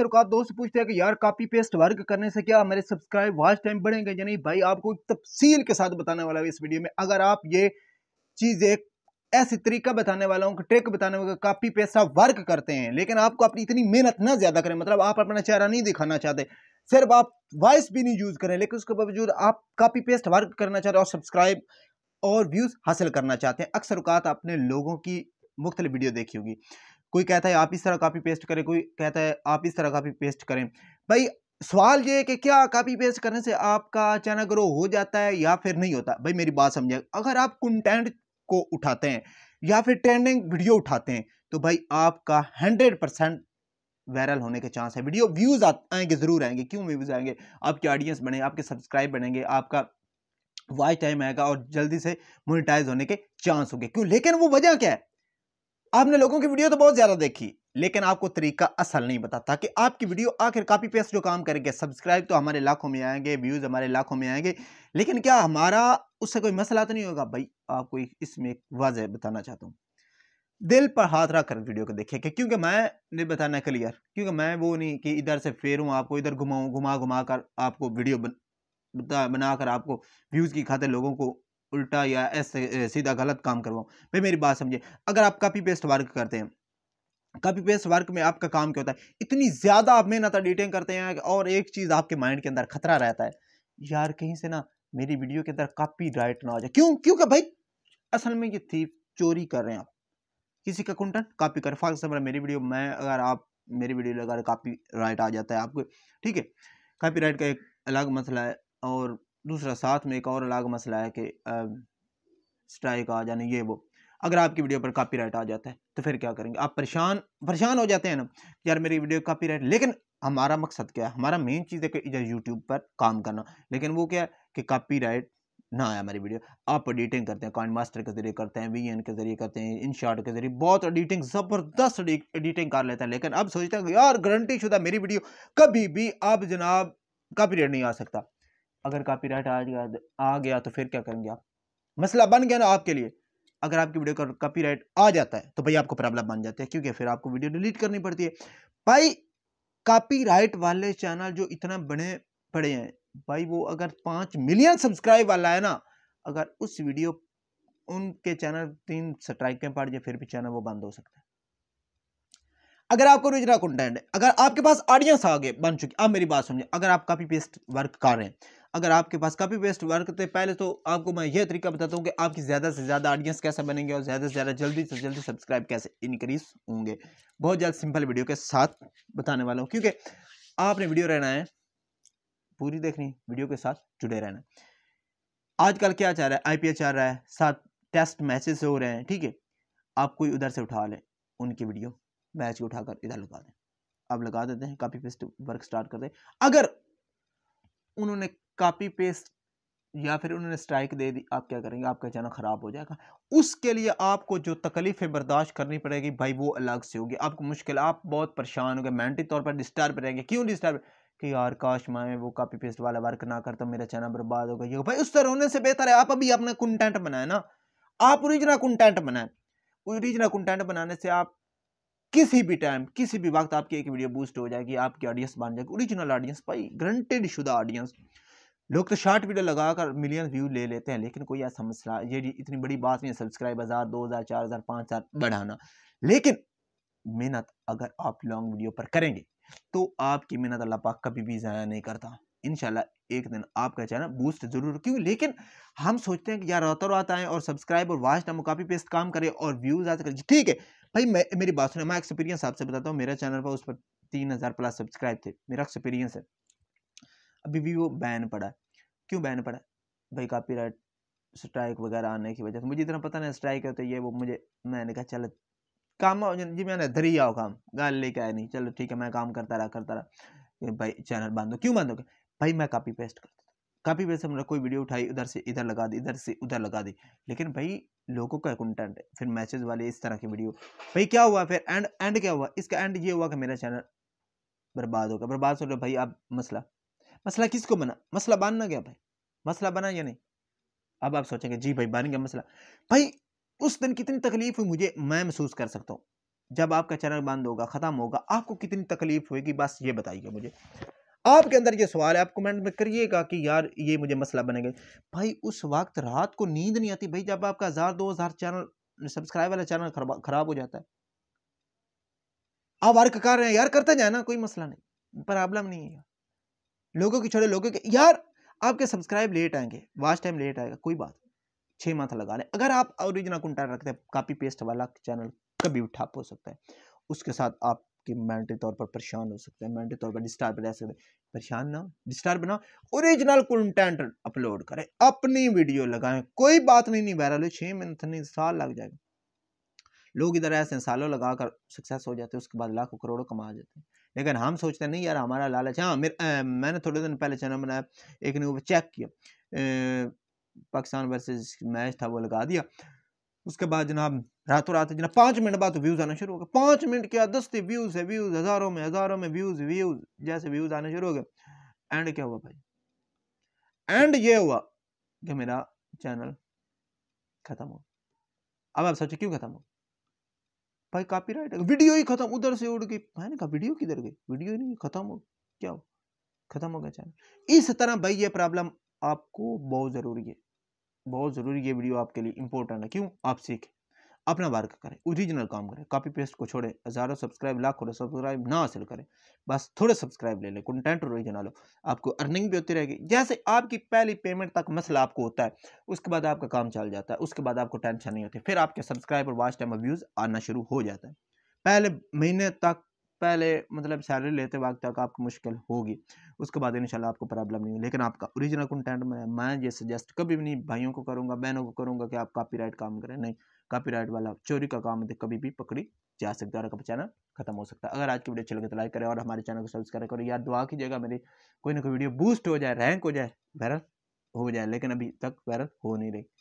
अक्सर का दोस्त पूछते हैं कि यार कॉपी पेस्ट वर्क करने से क्या हमारे सब्सक्राइब वाच टाइम बढ़ेंगे या नहीं भाई आपको एक तफसील के साथ बताने वाला है इस वीडियो में अगर आप ये चीज़ एक ऐसे तरीका बताने वाला हूँ ट्रिक बताने वाला कॉपी पेस्ट आप वर्क करते हैं लेकिन आपको अपनी इतनी मेहनत ना ज़्यादा करें मतलब आप अपना चेहरा नहीं दिखाना चाहते सिर्फ आप वॉइस भी नहीं यूज़ करें लेकिन उसके बावजूद आप कॉपी पेस्ट वर्क करना चाहते हैं और सब्सक्राइब और व्यूज़ हासिल करना चाहते हैं अक्सर अवकात अपने लोगों की मुख्तल वीडियो देखी होगी कोई कहता है आप इस तरह कापी पेस्ट करें कोई कहता है आप इस तरह कापी पेस्ट करें भाई सवाल ये है कि क्या कापी पेस्ट करने से आपका चैनल ग्रो हो जाता है या फिर नहीं होता भाई मेरी बात समझे अगर आप कंटेंट को उठाते हैं या फिर ट्रेंडिंग वीडियो उठाते हैं तो भाई आपका हंड्रेड परसेंट वायरल होने के चांस है वीडियो व्यूज़ आएंगे ज़रूर आएंगे क्यों व्यूज़ आएंगे आपके ऑडियंस बनेंगे आपके सब्सक्राइब बनेंगे आपका वॉच टाइम आएगा और जल्दी से मोनिटाइज होने के चांस होंगे क्यों लेकिन वो वजह क्या है आपने लोगों की वीडियो तो बहुत ज़्यादा देखी लेकिन आपको तरीका असल नहीं बताता कि आपकी वीडियो आखिर कापी पेस्ट जो काम करेंगे सब्सक्राइब तो हमारे लाखों में आएंगे व्यूज़ हमारे लाखों में आएंगे लेकिन क्या हमारा उससे कोई मसला तो नहीं होगा भाई आपको इसमें एक वाजह बताना चाहता हूँ दिल पर हाथ रख कर वीडियो को देखें क्योंकि मैं नहीं बताना क्लियर क्योंकि मैं वो नहीं कि इधर से फेरूँ आपको इधर घुमाऊँ घुमा घुमा कर आपको वीडियो बन, बना कर आपको व्यूज़ की खातिर लोगों को उल्टा या ऐसे सीधा गलत काम करवाऊँ भाई मेरी बात समझे अगर आप कापी पेस्ट वर्क करते हैं कॉपी पेस्ट वर्क में आपका काम क्या होता है इतनी ज़्यादा आप मेहनत डिटेन करते हैं और एक चीज़ आपके माइंड के अंदर खतरा रहता है यार कहीं से ना मेरी वीडियो के अंदर कॉपी राइट ना हो जाए क्यों क्योंकि भाई असल में ये थीफ चोरी कर रहे हैं आप किसी का कुंटन कॉपी कर फॉर एग्जाम्पल मेरी वीडियो मैं अगर आप मेरी वीडियो रहे कॉपी राइट आ जाता है आपको ठीक है कॉपी राइट का एक अलग मसला है और दूसरा साथ में एक और अलग मसला है कि स्ट्राइक आ जाने ये वो अगर आपकी वीडियो पर कॉपीराइट आ जाता है तो फिर क्या करेंगे आप परेशान परेशान हो जाते हैं ना यार मेरी वीडियो कॉपीराइट लेकिन हमारा मकसद क्या है हमारा मेन चीज़ है कि यूट्यूब पर काम करना लेकिन वो क्या है कि कॉपीराइट ना आया हमारी वीडियो आप एडिटिंग करते हैं कॉइन मास्टर के जरिए करते हैं वी के जरिए करते हैं इन शॉर्ट के जरिए बहुत एडिटिंग ज़बरदस्त एडिटिंग कर लेते हैं लेकिन अब सोचते हैं यार गारंटी शुदा मेरी वीडियो कभी भी आप जनाब कॉपीराइट नहीं आ सकता अगर कापी राइट आ गया आ गया तो फिर क्या करेंगे आप मसला बन गया ना आपके लिए अगर आपकी वीडियो का कापी राइट आ जाता है तो भाई आपको प्रॉब्लम बन जाती है क्योंकि फिर आपको वीडियो डिलीट करनी पड़ती है भाई कापी राइट वाले चैनल जो इतना बने पड़े हैं भाई वो अगर पाँच मिलियन सब्सक्राइब वाला है ना अगर उस वीडियो उनके चैनल तीन स्ट्राइक में पड़ जाए फिर भी चैनल वो बंद हो सकता है अगर आपको ओरिजिनल कंटेंट है अगर आपके पास ऑडियंस आगे बन चुकी आप मेरी बात सुनिए अगर आप कॉपी पेस्ट वर्क कर रहे हैं अगर आपके पास काफी बेस्ट वर्क थे पहले तो आपको मैं ये तरीका बताता हूँ कि आपकी ज़्यादा से ज़्यादा ऑडियंस कैसे बनेंगे और ज़्यादा से ज़्यादा जल्दी से जल्दी सब्सक्राइब कैसे इंक्रीज होंगे बहुत जल्द सिंपल वीडियो के साथ बताने वाला हूँ क्योंकि आपने वीडियो रहना है पूरी देखनी वीडियो के साथ जुड़े रहना आजकल क्या चाह रहा है एच चाह रहा है साथ टेस्ट मैचेस हो रहे हैं ठीक है आप कोई उधर से उठा लें उनकी वीडियो मैच को उठाकर इधर लगा दें आप लगा देते हैं काफी बेस्ट वर्क स्टार्ट कर दें अगर उन्होंने कापी पेस्ट या फिर उन्होंने स्ट्राइक दे दी आप क्या करेंगे आपका चैनल ख़राब हो जाएगा उसके लिए आपको जो तकलीफ़ें बर्दाश्त करनी पड़ेगी भाई वो अलग से होगी आपको मुश्किल आप बहुत परेशान हो गए मेंटली तौर पर डिस्टर्ब रहेंगे क्यों डिस्टर्ब कि यार काश मैं वो कापी पेस्ट वाला वर्क ना करता मेरा चैनल बर्बाद हो ये भाई उस तरह होने से बेहतर है आप अभी अपना कंटेंट बनाए ना आप ओरिजिनल कंटेंट बनाए ओरिजिनल कंटेंट बनाने से आप किसी भी टाइम किसी भी वक्त आपकी एक वीडियो बूस्ट हो जाएगी आपकी ऑडियंस बन जाएगी ओरिजिनल ऑडियंस भाई ग्रंटेड शुदा ऑडियंस लोग तो शॉर्ट वीडियो लगाकर मिलियन व्यू ले लेते हैं लेकिन कोई ऐसा मसला ये इतनी बड़ी बात नहीं है सब्सक्राइब हज़ार दो हज़ार चार हज़ार पाँच हज़ार बढ़ाना लेकिन मेहनत अगर आप लॉन्ग वीडियो पर करेंगे तो आपकी मेहनत अल्लाह पाक कभी भी ज़ाया नहीं करता इन एक दिन आपका चैनल बूस्ट ज़रूर क्यों लेकिन हम सोचते हैं कि यार रातों रात आएँ और सब्सक्राइब और वाच नाम कॉपी पेस्ट काम करें और व्यूज़ आ कर ठीक है भाई मैं मेरी बात सुन मैं एक्सपीरियंस आपसे बताता हूँ मेरा चैनल पर उस पर तीन हज़ार प्लस सब्सक्राइब थे मेरा एक्सपीरियंस है अभी भी वो बैन पड़ा है क्यों बैन पड़ा है भाई कापी राइट स्ट्राइक वगैरह आने की वजह से मुझे इतना पता नहीं स्ट्राइक है तो ये वो मुझे मैंने कहा चल काम जी मैंने धर ही आओ काम गाल लेके आया नहीं चलो ठीक है मैं काम करता रहा करता रहा भाई चैनल बांधो क्यों बांधो भाई मैं कापी पेस्ट करता काफ़ी कापी पेस्ट हमने कोई वीडियो उठाई उधर से इधर लगा दी इधर से उधर लगा दी लेकिन भाई लोगों का कंटेंट है फिर मैसेज वाले इस तरह की वीडियो भाई क्या हुआ फिर एंड एंड क्या हुआ इसका एंड ये हुआ कि मेरा चैनल बर्बाद हो गया बर्बाद हो गया भाई आप मसला मसला किसको बना मसला बांधना गया भाई मसला बना या नहीं अब आप सोचेंगे जी भाई बन गया मसला भाई उस दिन कितनी तकलीफ हुई मुझे मैं महसूस कर सकता हूँ जब आपका चैनल बंद होगा ख़त्म होगा आपको कितनी तकलीफ होगी बस ये बताइए मुझे आपके अंदर ये सवाल है आप कमेंट में करिएगा कि यार ये मुझे मसला बनेगा भाई उस वक्त रात को नींद नहीं आती भाई जब आपका हज़ार दो हज़ार चैनल सब्सक्राइब वाला चैनल खराब हो जाता है आप वर्क कर रहे हैं यार करते जाए ना कोई मसला नहीं प्रॉब्लम नहीं है लोगों की छोड़े लोगों के यार आपके सब्सक्राइब लेट आएंगे वाच टाइम लेट आएगा कोई बात छः माथ लगा लें अगर आप ओरिजिनल कुंटा रखते हैं कापी पेस्ट वाला चैनल कभी भी ठप हो सकता है उसके साथ आपके मेंटली तौर पर परेशान हो सकते हैं मेंटली तौर पर डिस्टर्ब रह सकते हैं परेशान ना डिस्टर्ब ना ओरिजिनल कंटेंट अपलोड करें अपनी वीडियो लगाएं कोई बात नहीं नहीं वायरल हो छः मिनट नहीं साल लग जाएगा लोग इधर ऐसे सालों लगा कर सक्सेस हो जाते हैं उसके बाद लाखों करोड़ों कमा जाते हैं लेकिन हम सोचते नहीं यार हमारा लालच है हाँ मैंने थोड़े दिन पहले चैनल बनाया एक ने वो चेक किया पाकिस्तान वर्सेस मैच था वो लगा दिया उसके बाद जनाब रातों रात जनाब पाँच मिनट बाद तो व्यूज़ आना शुरू हो गया पाँच मिनट क्या दस व्यूज़ है व्यूज़ हज़ारों में हज़ारों में व्यूज़ व्यूज़ जैसे व्यूज़ आने शुरू हो गए एंड क्या हुआ भाई एंड ये हुआ कि मेरा चैनल ख़त्म हो अब आप सोचो क्यों ख़त्म हो भाई कापी राइट वीडियो ही खत्म उधर से उड़ गई मैंने कहा वीडियो किधर गई वीडियो ही नहीं खत्म हो क्या हो खत्म हो गया चैनल इस तरह भाई ये प्रॉब्लम आपको बहुत ज़रूरी है बहुत ज़रूरी ये वीडियो आपके लिए इंपॉर्टेंट है क्यों आप सीखें अपना वर्क करें ओरिजिनल काम करें कॉपी पेस्ट को छोड़ें हज़ारों सब्सक्राइब लाखों सब्सक्राइब ना हासिल करें बस थोड़े सब्सक्राइब ले लें कंटेंट ओरिजिनल हो आपको अर्निंग भी होती रहेगी जैसे आपकी पहली पेमेंट तक मसला आपको होता है उसके बाद आपका काम चल जाता है उसके बाद आपको टेंशन नहीं होती फिर आपके सब्सक्राइब और वाच टाइम व्यूज़ आना शुरू हो जाता है पहले महीने तक पहले मतलब सैलरी लेते वक्त तक आपको मुश्किल होगी उसके बाद इंशाल्लाह आपको प्रॉब्लम नहीं लेकिन आपका ओरिजिनल कंटेंट में मैं ये सजेस्ट कभी भी नहीं भाइयों को करूँगा बहनों को करूँगा कि आप कॉपीराइट काम करें नहीं कॉपीराइट वाला चोरी का काम तो कभी भी पकड़ी जा सकता है और आपका चैनल खत्म हो सकता है अगर आज की वीडियो अच्छी लगे तो लाइक करें और हमारे चैनल को सब्सक्राइब करें यार दुआ कीजिएगा मेरी कोई ना कोई वीडियो बूस्ट हो जाए रैंक हो जाए वायरल हो जाए लेकिन अभी तक वायरल हो नहीं रही